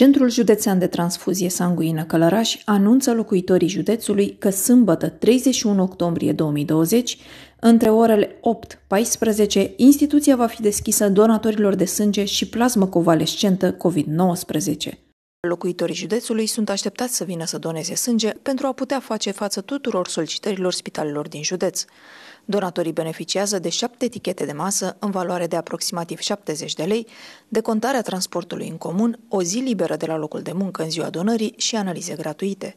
Centrul Județean de Transfuzie Sanguină Călăraș anunță locuitorii județului că sâmbătă 31 octombrie 2020, între orele 8-14, instituția va fi deschisă donatorilor de sânge și plasmă covalescentă COVID-19. Locuitorii județului sunt așteptați să vină să doneze sânge pentru a putea face față tuturor solicitărilor spitalelor din județ. Donatorii beneficiază de șapte etichete de masă în valoare de aproximativ 70 de lei, de contarea transportului în comun, o zi liberă de la locul de muncă în ziua donării și analize gratuite.